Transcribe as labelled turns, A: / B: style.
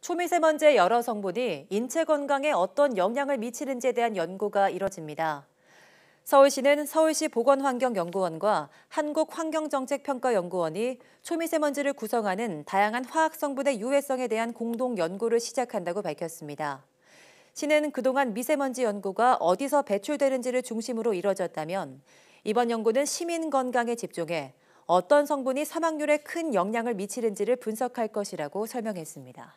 A: 초미세먼지 의 여러 성분이 인체 건강에 어떤 영향을 미치는지에 대한 연구가 이뤄집니다. 서울시는 서울시 보건환경연구원과 한국환경정책평가연구원이 초미세먼지를 구성하는 다양한 화학성분의 유해성에 대한 공동 연구를 시작한다고 밝혔습니다. 시는 그동안 미세먼지 연구가 어디서 배출되는지를 중심으로 이뤄졌다면 이번 연구는 시민 건강에 집중해 어떤 성분이 사망률에 큰 영향을 미치는지를 분석할 것이라고 설명했습니다.